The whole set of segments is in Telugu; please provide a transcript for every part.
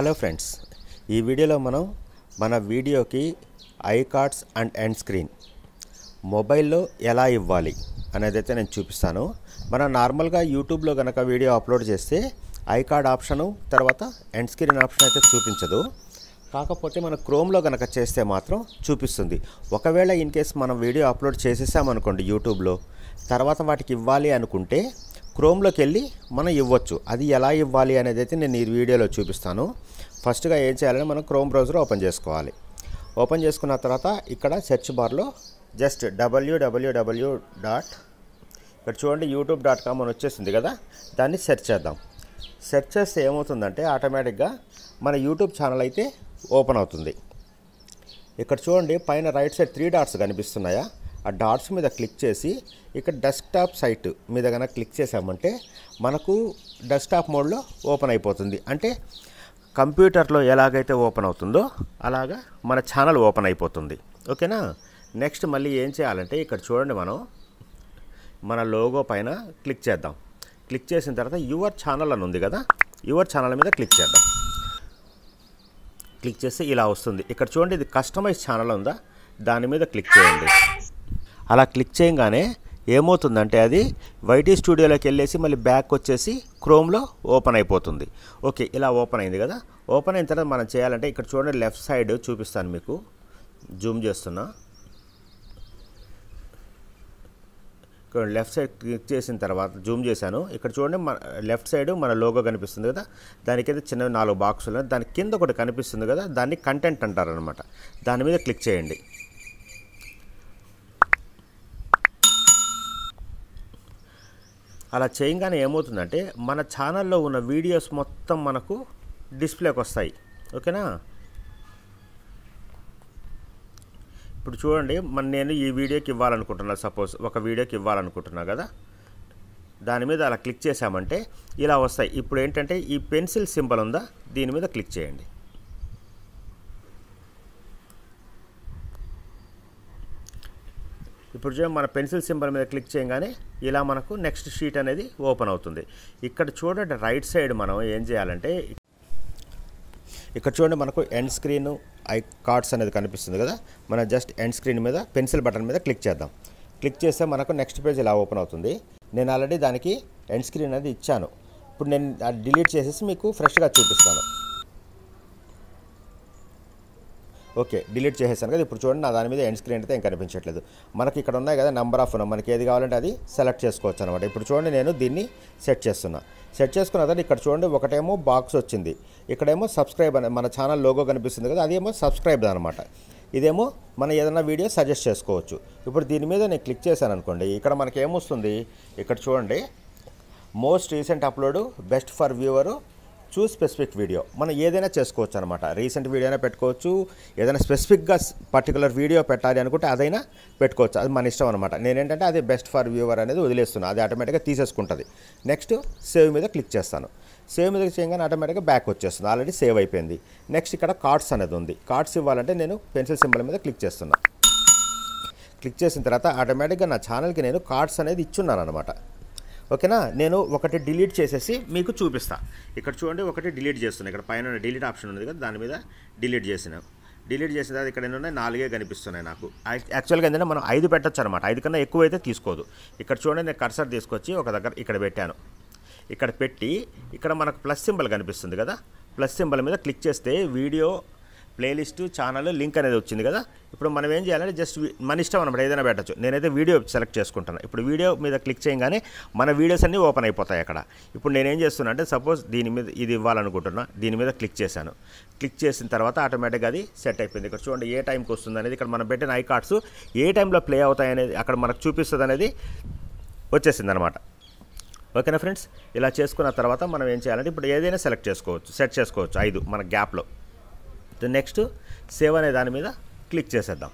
హలో ఫ్రెండ్స్ ఈ వీడియోలో మనం మన వీడియోకి i cards and end screen మొబైల్లో ఎలా ఇవ్వాలి అనేది అయితే నేను చూపిస్తాను మనం నార్మల్గా యూట్యూబ్లో కనుక వీడియో అప్లోడ్ చేస్తే ఐ కార్డ్ ఆప్షను తర్వాత ఎండ్ స్క్రీన్ ఆప్షన్ అయితే చూపించదు కాకపోతే మన క్రోమ్లో కనుక చేస్తే మాత్రం చూపిస్తుంది ఒకవేళ ఇన్ కేస్ మనం వీడియో అప్లోడ్ చేసేసామనుకోండి యూట్యూబ్లో తర్వాత వాటికి ఇవ్వాలి అనుకుంటే క్రోమ్లోకి వెళ్ళి మనం ఇవ్వచ్చు అది ఎలా ఇవ్వాలి అనేది అయితే నేను ఈ వీడియోలో చూపిస్తాను ఫస్ట్గా ఏం చేయాలంటే మనం క్రోమ్ బ్రౌజర్ ఓపెన్ చేసుకోవాలి ఓపెన్ చేసుకున్న తర్వాత ఇక్కడ సెర్చ్ బార్లో జస్ట్ డబ్ల్యూడబ్ల్యూడబ్ల్యూ డాట్ ఇక్కడ చూడండి యూట్యూబ్ డాట్ కామ్ అని వచ్చేసింది కదా దాన్ని సెర్చ్ చేద్దాం సెర్చ్ చేస్తే ఏమవుతుందంటే ఆటోమేటిక్గా మన యూట్యూబ్ ఛానల్ అయితే ఓపెన్ అవుతుంది ఇక్కడ చూడండి పైన రైట్ సైడ్ త్రీ డాట్స్ కనిపిస్తున్నాయా ఆ డాట్స్ మీద క్లిక్ చేసి ఇక్కడ డెస్క్టాప్ సైట్ మీద కనుక క్లిక్ చేసామంటే మనకు డెస్క్టాప్ మోడ్లో ఓపెన్ అయిపోతుంది అంటే కంప్యూటర్లో ఎలాగైతే ఓపెన్ అవుతుందో అలాగా మన ఛానల్ ఓపెన్ అయిపోతుంది ఓకేనా నెక్స్ట్ మళ్ళీ ఏం చేయాలంటే ఇక్కడ చూడండి మనం మన లోగో పైన క్లిక్ చేద్దాం క్లిక్ చేసిన తర్వాత యువర్ ఛానల్ అని ఉంది కదా యువర్ ఛానల్ మీద క్లిక్ చేద్దాం క్లిక్ చేస్తే ఇలా వస్తుంది ఇక్కడ చూడండి ఇది కస్టమైజ్ ఛానల్ ఉందా దాని మీద క్లిక్ చేయండి అలా క్లిక్ చేయగానే ఏమవుతుందంటే అది వైటీ స్టూడియోలోకి వెళ్ళేసి మళ్ళీ బ్యాక్ వచ్చేసి క్రోమ్లో ఓపెన్ అయిపోతుంది ఓకే ఇలా ఓపెన్ అయింది కదా ఓపెన్ అయిన తర్వాత మనం చేయాలంటే ఇక్కడ చూడండి లెఫ్ట్ సైడ్ చూపిస్తాను మీకు జూమ్ చేస్తున్నా ఇక్కడ లెఫ్ట్ సైడ్ క్లిక్ చేసిన తర్వాత జూమ్ చేశాను ఇక్కడ చూడండి మన లెఫ్ట్ సైడ్ మన లోగో కనిపిస్తుంది కదా దానికైతే చిన్న నాలుగు బాక్సులు దాని కింద ఒకటి కనిపిస్తుంది కదా దాన్ని కంటెంట్ అంటారనమాట దాని మీద క్లిక్ చేయండి అలా చేయంగానే ఏమవుతుందంటే మన ఛానల్లో ఉన్న వీడియోస్ మొత్తం మనకు డిస్ప్లేకి వస్తాయి ఓకేనా ఇప్పుడు చూడండి మన నేను ఈ వీడియోకి ఇవ్వాలనుకుంటున్నా సపోజ్ ఒక వీడియోకి ఇవ్వాలనుకుంటున్నా కదా దాని మీద అలా క్లిక్ చేసామంటే ఇలా వస్తాయి ఇప్పుడు ఏంటంటే ఈ పెన్సిల్ సింబల్ ఉందా దీని మీద క్లిక్ చేయండి ఇప్పుడు చూడండి మన పెన్సిల్ సింబల్ మీద క్లిక్ చేయగానే ఇలా మనకు నెక్స్ట్ షీట్ అనేది ఓపెన్ అవుతుంది ఇక్కడ చూడండి రైట్ సైడ్ మనం ఏం చేయాలంటే ఇక్కడ చూడండి మనకు ఎండ్ స్క్రీన్ ఐ కార్డ్స్ అనేది కనిపిస్తుంది కదా మనం జస్ట్ ఎండ్ స్క్రీన్ మీద పెన్సిల్ బటన్ మీద క్లిక్ చేద్దాం క్లిక్ చేస్తే మనకు నెక్స్ట్ పేజ్ ఇలా ఓపెన్ అవుతుంది నేను ఆల్రెడీ దానికి ఎండ్ స్క్రీన్ అనేది ఇచ్చాను ఇప్పుడు నేను డిలీట్ చేసేసి మీకు ఫ్రెష్గా చూపిస్తాను ఓకే డిలీట్ చేసేసాను కదా ఇప్పుడు చూడండి నా దాని మీద ఎండ్ స్క్రీన్ అయితే ఇంకా కనిపించట్లేదు మనకి ఇక్కడ ఉన్నాయి కదా నెంబర్ ఆఫ్ మనకి ఏది కావాలంటే అది సెలెక్ట్ చేసుకోవచ్చు అనమాట ఇప్పుడు చూడండి నేను దీన్ని సెట్ చేస్తున్నా సెట్ చేసుకున్న తర్వాత ఇక్కడ చూడండి ఒకటేమో బాక్స్ వచ్చింది ఇక్కడేమో సబ్స్క్రైబ్ అనే మన ఛానల్ లోగో కనిపిస్తుంది కదా అదేమో సబ్స్క్రైబ్ అనమాట ఇదేమో మనం ఏదైనా వీడియో సజెస్ట్ చేసుకోవచ్చు ఇప్పుడు దీని మీద నేను క్లిక్ చేశాను అనుకోండి ఇక్కడ మనకి ఏమొస్తుంది ఇక్కడ చూడండి most recent upload best for viewer choose specific video మనం ఏదైనా చేసుకోవచ్చు అనమాట రీసెంట్ వీడియో అయినా పెట్టుకోవచ్చు ఏదైనా స్పెసిఫిక్గా పర్టికులర్ వీడియో పెట్టాలి అనుకుంటే అదైనా పెట్టుకోవచ్చు అది మన ఇష్టం అనమాట నేనేంటంటే అది బెస్ట్ ఫర్ వ్యూవర్ అనేది వదిలేస్తున్నాను అది ఆటోమేటిక్గా తీసేసుకుంటుంది నెక్స్ట్ సేవ్ మీద క్లిక్ చేస్తాను సేవ్ మీద చేయగానే ఆటోమేటిక్గా బ్యాక్ వచ్చేస్తుంది ఆల్రెడీ సేవ్ అయిపోయింది నెక్స్ట్ ఇక్కడ కార్డ్స్ అనేది ఉంది కార్డ్స్ ఇవ్వాలంటే నేను పెన్సిల్ సింబల్ మీద క్లిక్ చేస్తున్నాను క్లిక్ చేసిన తర్వాత ఆటోమేటిక్గా నా ఛానల్కి నేను కార్డ్స్ అనేది ఇచ్చున్నాను అనమాట ఓకేనా నేను ఒకటి డిలీట్ చేసేసి మీకు చూపిస్తా ఇక్కడ చూడండి ఒకటి డిలీట్ చేస్తున్నాను ఇక్కడ పైన డిలీట్ ఆప్షన్ ఉంది కదా దాని మీద డిలీట్ చేసినాం డిలీట్ చేసిన తర్వాత ఇక్కడ ఉన్నాయి నాలుగే కనిపిస్తున్నాయి నాకు యాక్చువల్గా ఏంటంటే మనం ఐదు పెట్టచ్చు అనమాట ఐదు కన్నా ఎక్కువ అయితే తీసుకోదు ఇక్కడ చూడండి నేను కర్సర్ తీసుకొచ్చి ఒక దగ్గర ఇక్కడ పెట్టాను ఇక్కడ పెట్టి ఇక్కడ మనకు ప్లస్ సింబల్ కనిపిస్తుంది కదా ప్లస్ సింబల్ మీద క్లిక్ చేస్తే వీడియో ప్లేలిస్ట్ ఛానల్ లింక్ అనేది వచ్చింది కదా ఇప్పుడు మనం ఏం చేయాలంటే జస్ట్ మన ఇష్టం అనమాట ఏదైనా పెట్టచ్చు నేనైతే వీడియో సెలెక్ట్ చేసుకుంటాను ఇప్పుడు వీడియో మీద క్లిక్ చేయగానే మన వీడియోస్ అన్నీ ఓపెన్ అయిపోతాయి అక్కడ ఇప్పుడు నేనేం చేస్తున్నా అంటే సపోజ్ దీని మీద ఇది ఇవ్వాలనుకుంటున్నా దీని మీద క్లిక్ చేశాను క్లిక్ చేసిన తర్వాత ఆటోమేటిక్గా అది సెట్ అయిపోయింది ఇక్కడ చూడండి ఏ టైంకి వస్తుంది అనేది ఇక్కడ మనం పెట్టిన ఐ కార్డ్స్ ఏ టైంలో ప్లే అవుతాయి అనేది అక్కడ మనకు చూపిస్తుంది అనేది వచ్చేసింది అనమాట ఓకేనా ఫ్రెండ్స్ ఇలా చేసుకున్న తర్వాత మనం ఏం చేయాలంటే ఇప్పుడు ఏదైనా సెలెక్ట్ చేసుకోవచ్చు సెట్ చేసుకోవచ్చు ఐదు మన గ్యాప్లో నెక్స్ట్ సేవ్ అనే దాని మీద క్లిక్ చేసేద్దాం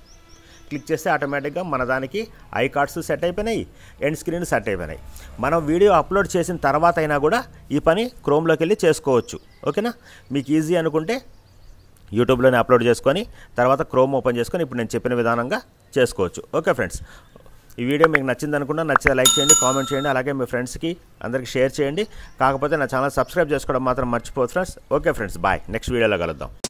క్లిక్ చేస్తే ఆటోమేటిక్గా మన దానికి ఐ కార్డ్స్ సెట్ అయిపోయినాయి ఎండ్ స్క్రీన్ సెట్ అయిపోయినాయి మనం వీడియో అప్లోడ్ చేసిన తర్వాత అయినా కూడా ఈ పని క్రోమ్లోకి వెళ్ళి చేసుకోవచ్చు ఓకేనా మీకు ఈజీ అనుకుంటే యూట్యూబ్లోనే అప్లోడ్ చేసుకొని తర్వాత క్రోమ్ ఓపెన్ చేసుకొని ఇప్పుడు నేను చెప్పిన విధానంగా చేసుకోవచ్చు ఓకే ఫ్రెండ్స్ ఈ వీడియో మీకు నచ్చింది అనుకున్నా నచ్చితే లైక్ చేయండి కామెంట్ చేయండి అలాగే మీ ఫ్రెండ్స్కి అందరికీ షేర్ చేయండి కాకపోతే నా ఛానల్ సబ్స్క్రైబ్ చేసుకోవడం మాత్రం మర్చిపోదు friends okay friends bye next వీడియోలో కలుద్దాం